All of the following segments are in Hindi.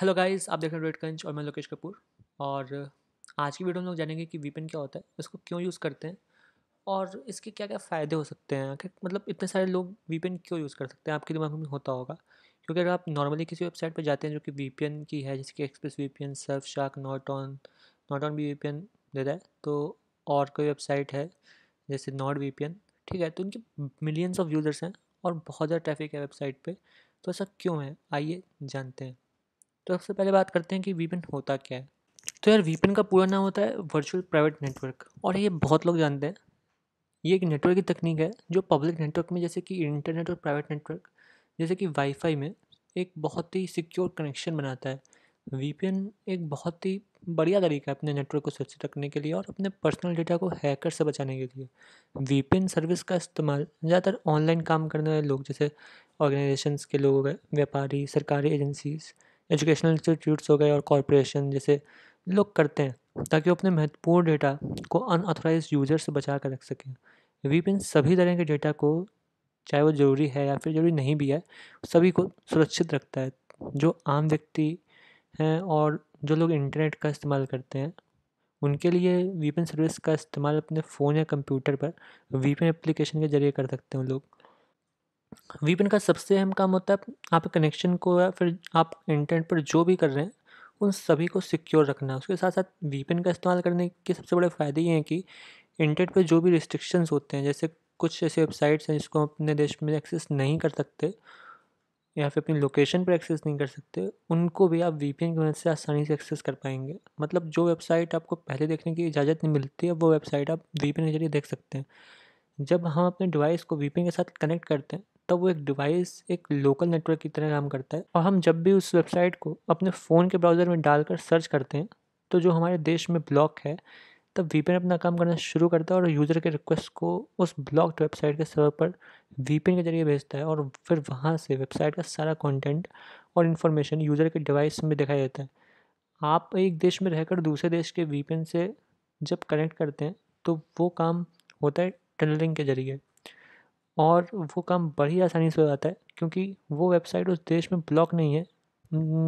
हेलो गाइस आप देख रहे हैं रेडकंच और मैं लोकेश कपूर और आज की वीडियो में लोग जानेंगे कि वीपेन क्या होता है इसको क्यों यूज़ करते हैं और इसके क्या क्या फ़ायदे हो सकते हैं आखिर मतलब इतने सारे लोग वीपेन क्यों यूज़ कर सकते हैं आपके दिमाग में होता होगा क्योंकि अगर आप नॉर्मली किसी वेबसाइट पर जाते हैं जो कि वी की है जैसे कि express V P N Surfshark not on not on P देता है तो और कोई वेबसाइट है जैसे नॉट वीपीएन ठीक है तो उनके मिलियंस ऑफ यूज़र्स हैं और बहुत ज़्यादा ट्रैफिक है वेबसाइट पर तो ऐसा क्यों है आइए जानते हैं तो सबसे पहले बात करते हैं कि वीपिन होता क्या है तो यार वीपिन का पूरा नाम होता है वर्चुअल प्राइवेट नेटवर्क और ये बहुत लोग जानते हैं ये एक नेटवर्क की तकनीक है जो पब्लिक नेटवर्क में जैसे कि इंटरनेट और प्राइवेट नेटवर्क जैसे कि वाईफाई में एक बहुत ही सिक्योर कनेक्शन बनाता है वीपीएन एक बहुत ही बढ़िया तरीका है अपने नेटवर्क को सुरक्षित रखने के लिए और अपने पर्सनल डेटा को हैकर से बचाने के लिए वीपीएन सर्विस का इस्तेमाल ज़्यादातर ऑनलाइन काम करने वाले लोग जैसे ऑर्गेनाइजेशंस के लोग व्यापारी सरकारी एजेंसीज एजुकेशनल इंस्टीट्यूट्स हो गए और कॉरपोरेशन जैसे लोग करते हैं ताकि वो अपने महत्वपूर्ण डेटा को अनऑथोराइज यूजर से बचा कर रख सकें वीपिन सभी तरह के डेटा को चाहे वो ज़रूरी है या फिर ज़रूरी नहीं भी है सभी को सुरक्षित रखता है जो आम व्यक्ति हैं और जो लोग इंटरनेट का इस्तेमाल करते हैं उनके लिए वीपिन सर्विस का इस्तेमाल अपने फ़ोन या कंप्यूटर पर वीपिन एप्लीकेशन के ज़रिए कर सकते हैं लोग वीपिन का सबसे अहम काम होता है आप कनेक्शन को या फिर आप इंटरनेट पर जो भी कर रहे हैं उन सभी को सिक्योर रखना उसके साथ साथ वीपिन का इस्तेमाल करने के सबसे बड़े फ़ायदे ये हैं कि इंटरनेट पर जो भी रिस्ट्रिक्शंस होते हैं जैसे कुछ ऐसी वेबसाइट्स हैं जिसको हम अपने देश में एक्सेस नहीं कर सकते या फिर अपनी लोकेशन पर एक्सेस नहीं कर सकते उनको भी आप वी की मदद से आसानी से एक्सेस कर पाएंगे मतलब जो वेबसाइट आपको पहले देखने की इजाज़त नहीं मिलती है वो वेबसाइट आप वी के जरिए देख सकते हैं जब हम अपने डिवाइस को वी के साथ कनेक्ट करते हैं तब वो एक डिवाइस एक लोकल नेटवर्क की तरह काम करता है और हम जब भी उस वेबसाइट को अपने फ़ोन के ब्राउज़र में डालकर सर्च करते हैं तो जो हमारे देश में ब्लॉक है तब वीपिन अपना काम करना शुरू करता है और यूज़र के रिक्वेस्ट को उस ब्लॉक्ड वेबसाइट के सर्वर पर वीपिन के जरिए भेजता है और फिर वहाँ से वेबसाइट का सारा कंटेंट और इन्फॉर्मेशन यूज़र के डिवाइस में दिखाई देता है आप एक देश में रहकर दूसरे देश के वीपीएन से जब कनेक्ट करते हैं तो वो काम होता है टनलिंग के जरिए और वो काम बड़ी आसानी से हो जाता है क्योंकि वो वेबसाइट उस देश में ब्लॉक नहीं है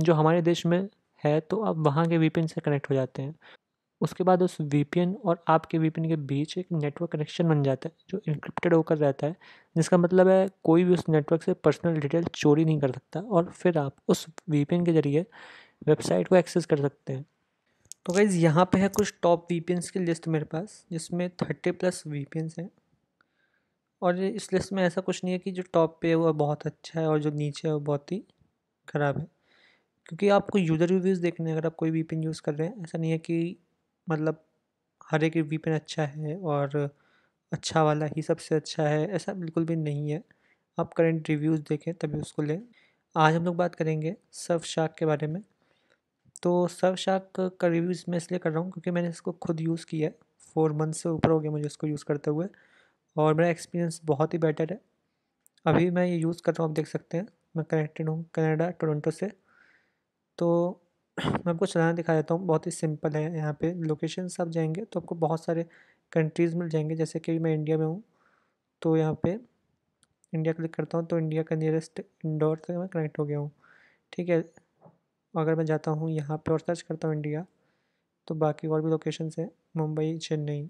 जो हमारे देश में है तो आप वहाँ के वीपीएन से कनेक्ट हो जाते हैं उसके बाद उस वीपीएन और आपके वीपीएन के बीच एक नेटवर्क कनेक्शन बन जाता है जो इंक्रिप्टेड होकर रहता है जिसका मतलब है कोई भी उस नेटवर्क से पर्सनल डिटेल चोरी नहीं कर सकता और फिर आप उस वीपीएन के ज़रिए वेबसाइट को एक्सेस कर सकते हैं तो गाइज़ यहाँ पे है कुछ टॉप वी की लिस्ट मेरे पास जिसमें थर्टी प्लस वी हैं और इस लिस्ट में ऐसा कुछ नहीं है कि जो टॉप पे है वो बहुत अच्छा है और जो नीचे है वो बहुत ही ख़राब है क्योंकि आपको यूज़र रिव्यूज़ देखने हैं अगर आप कोई वीपिन यूज़ कर रहे हैं ऐसा नहीं है कि मतलब हर एक वीपिन अच्छा है और अच्छा वाला ही सबसे अच्छा है ऐसा बिल्कुल भी नहीं है आप करंट रिव्यूज़ देखें तभी उसको लें आज हम लोग बात करेंगे सर्व शार्क के बारे में तो सर्व शार्क का रिव्यूज़ मैं इसलिए कर रहा हूँ क्योंकि मैंने इसको खुद यूज़ किया है फोर मंथ से ऊपर हो गया मुझे इसको यूज़ करते हुए और मेरा एक्सपीरियंस बहुत ही बेटर है अभी मैं ये यूज़ कर रहा हूँ आप देख सकते हैं मैं कनेक्टेड हूँ कनाडा टोरंटो से तो मैं आपको चलाना दिखा देता हूँ बहुत ही सिंपल है यहाँ पे लोकेशन आप जाएंगे तो आपको बहुत सारे कंट्रीज़ मिल जाएंगे जैसे कि मैं इंडिया में हूँ तो यहाँ पे इंडिया क्लिक करता हूँ तो इंडिया का नियरेस्ट इंडोर से मैं कनेक्ट हो गया हूँ ठीक है अगर मैं जाता हूँ यहाँ पर और सर्च करता हूँ इंडिया तो बाकी और भी लोकेशन है मुंबई चेन्नई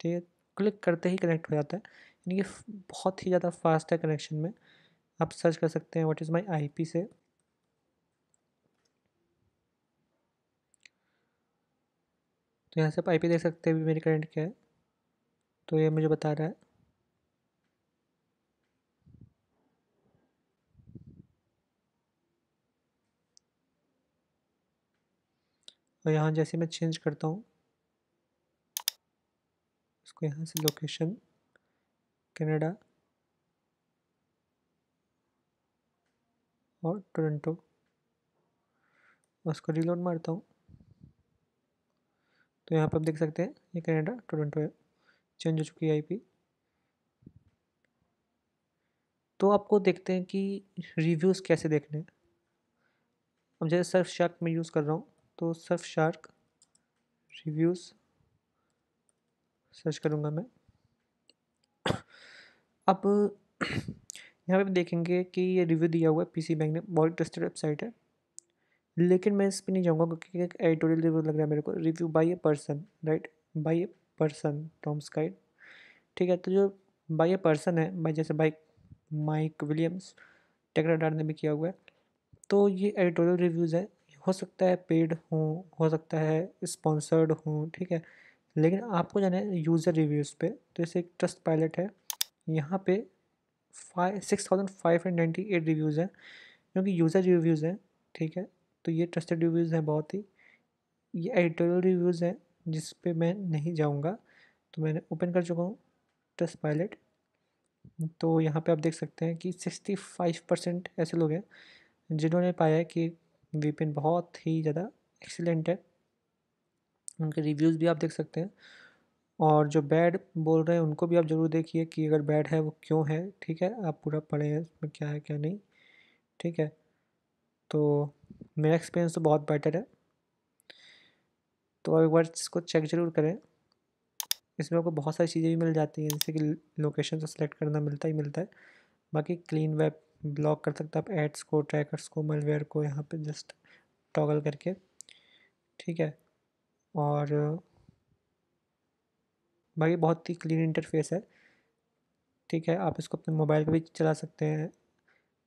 ठीक है क्लिक करते ही कनेक्ट हो जाता है यानी कि बहुत ही ज़्यादा फास्ट है कनेक्शन में आप सर्च कर सकते हैं व्हाट इज़ माय आईपी से तो यहाँ से आप आईपी देख सकते हैं मेरी करंट क्या है तो ये मुझे बता रहा है और यहाँ जैसे मैं चेंज करता हूँ इसको यहाँ से लोकेशन कनाडा और टोरंटो उसको रिलोड मारता हूँ तो यहाँ पर आप देख सकते हैं ये कनाडा टोरंटो है चेंज हो चुकी है आईपी तो आपको देखते हैं कि रिव्यूज़ कैसे देखने हैं अब जैसे सर्फ शार्क में यूज़ कर रहा हूँ तो सर्फ शार्क रिव्यूज़ सर्च करूँगा मैं अब यहाँ पे देखेंगे कि ये रिव्यू दिया हुआ है पीसी बैंक ने बहुत ट्रस्टेड वेबसाइट है लेकिन मैं इस पर नहीं जाऊँगा क्योंकि एक एडिटोरियल रिव्यू लग रहा है मेरे को review by a person right by a person Tom's Guide ठीक है तो जो बाई ए पर्सन है बाई जैसे बाइक माइक विलियम्स टेक्राडार ने भी किया हुआ है तो ये एडिटोरियल रिव्यूज़ है हो सकता है पेड हो हो सकता है स्पॉन्सर्ड हो ठीक है लेकिन आपको जाना है यूज़र रिव्यूज़ पे तो जैसे एक ट्रस्ट पायलट है यहाँ पे five six thousand five hundred ninety eight reviews हैं क्योंकि यूज़र रिव्यूज़ हैं ठीक है तो ये ट्रस्टेड रिव्यूज़ हैं बहुत ही ये एडिटोरियल रिव्यूज़ हैं जिस पर मैं नहीं जाऊँगा तो मैंने ओपन कर चुका हूँ ट्रस्ट पायलट तो यहाँ पे आप देख सकते हैं कि सिक्सटी फाइव परसेंट ऐसे लोग हैं जिन्होंने पाया है कि वीपिन बहुत ही ज़्यादा एक्सीलेंट है उनके रिव्यूज़ भी आप देख सकते हैं और जो बैड बोल रहे हैं उनको भी आप ज़रूर देखिए कि अगर बैड है वो क्यों है ठीक है आप पूरा पढ़ें उसमें क्या है क्या नहीं ठीक है तो मेरा एक्सपीरियंस तो बहुत बेटर है तो आप एक बार इसको चेक ज़रूर करें इसमें आपको बहुत सारी चीज़ें भी मिल जाती हैं जैसे कि लोकेशन तो सेलेक्ट करना मिलता ही मिलता है बाकी क्लीन वेब ब्लॉक कर सकते हैं आप एड्स को ट्रैकर्स को मलवेयर को यहाँ पे जस्ट टॉगल करके ठीक है और बाकी बहुत ही क्लीन इंटरफेस है ठीक है आप इसको अपने मोबाइल पे भी चला सकते हैं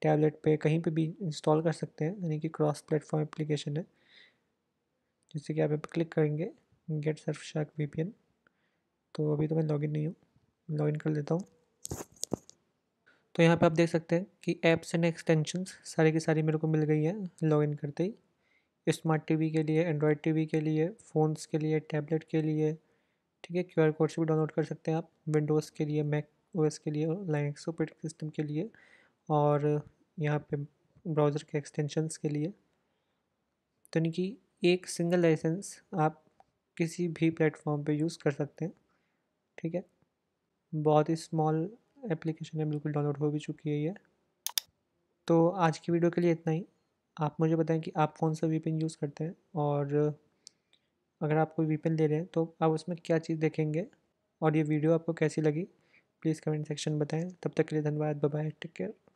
टैबलेट पे कहीं पे भी इंस्टॉल कर सकते हैं यानी कि क्रॉस प्लेटफॉर्म एप्लीकेशन है जैसे कि आप यहाँ पर क्लिक करेंगे गेट सर्फ शार्क वी तो अभी तो मैं लॉगिन नहीं हूँ लॉगिन कर लेता हूँ तो यहाँ पे आप देख सकते हैं कि ऐप्स एंड एक्सटेंशंस सारी की सारी मेरे को मिल गई है लॉगिन करते ही स्मार्ट टीवी के लिए एंड्रॉयड टीवी के लिए फ़ोन्स के लिए टैबलेट के लिए ठीक है क्यू आर कोड से भी डाउनलोड कर सकते हैं आप विंडोज़ के लिए मैक ओएस के लिए लाइन लाइनक्स ऑपरेटिंग सिस्टम के लिए और यहाँ पे ब्राउज़र के एक्सटेंशंस के लिए तो यानी कि एक सिंगल लाइसेंस आप किसी भी प्लेटफॉर्म पे यूज़ कर सकते हैं ठीक है बहुत ही स्मॉल एप्लीकेशन है बिल्कुल डाउनलोड हो भी चुकी है ये तो आज की वीडियो के लिए इतना ही आप मुझे बताएं कि आप कौन सा वीपिन यूज़ करते हैं और अगर आप कोई वीपिन ले रहे हैं तो आप उसमें क्या चीज़ देखेंगे और ये वीडियो आपको कैसी लगी प्लीज़ कमेंट सेक्शन में बताएं तब तक के लिए धन्यवाद बाय टेक केयर